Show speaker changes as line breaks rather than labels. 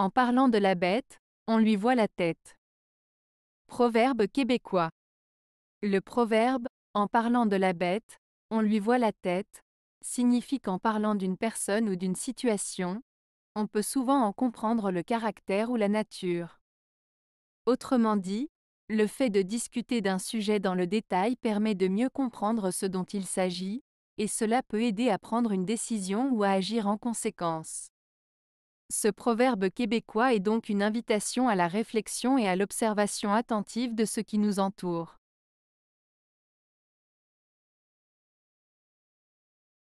En parlant de la bête, on lui voit la tête. Proverbe québécois. Le proverbe En parlant de la bête, on lui voit la tête signifie qu'en parlant d'une personne ou d'une situation, on peut souvent en comprendre le caractère ou la nature. Autrement dit, le fait de discuter d'un sujet dans le détail permet de mieux comprendre ce dont il s'agit, et cela peut aider à prendre une décision ou à agir en conséquence. Ce proverbe québécois est donc une invitation à la réflexion et à l'observation attentive de ce qui nous entoure.